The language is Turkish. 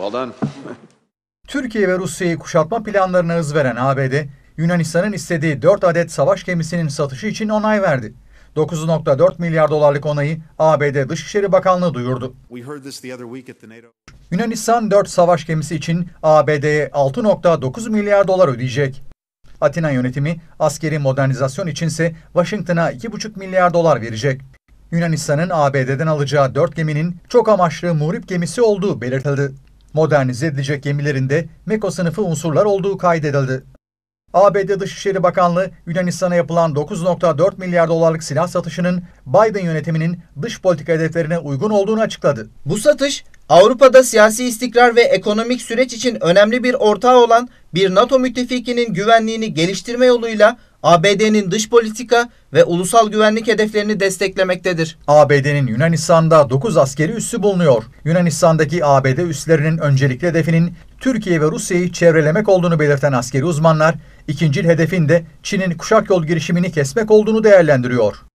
falan. Türkiye ve Rusya'yı kuşatma planlarına hız veren ABD, Yunanistan'ın istediği 4 adet savaş gemisinin satışı için onay verdi. 9.4 milyar dolarlık onayı ABD Dışişleri Bakanlığı duyurdu. Yunanistan 4 savaş gemisi için ABD'ye 6.9 milyar dolar ödeyecek. Atina yönetimi askeri modernizasyon içinse Washington'a 2,5 milyar dolar verecek. Yunanistan'ın ABD'den alacağı 4 geminin çok amaçlı muhrip gemisi olduğu belirtildi. Modernize edilecek gemilerinde MEKO sınıfı unsurlar olduğu kaydedildi. ABD Dışişleri Bakanlığı Yunanistan'a yapılan 9.4 milyar dolarlık silah satışının Biden yönetiminin dış politika hedeflerine uygun olduğunu açıkladı. Bu satış Avrupa'da siyasi istikrar ve ekonomik süreç için önemli bir ortağı olan bir NATO müttefikinin güvenliğini geliştirme yoluyla ABD'nin dış politika ve ulusal güvenlik hedeflerini desteklemektedir. ABD'nin Yunanistan'da 9 askeri üssü bulunuyor. Yunanistan'daki ABD üslerinin öncelikli hedefinin Türkiye ve Rusya'yı çevrelemek olduğunu belirten askeri uzmanlar, ikinci hedefin de Çin'in kuşak yol girişimini kesmek olduğunu değerlendiriyor.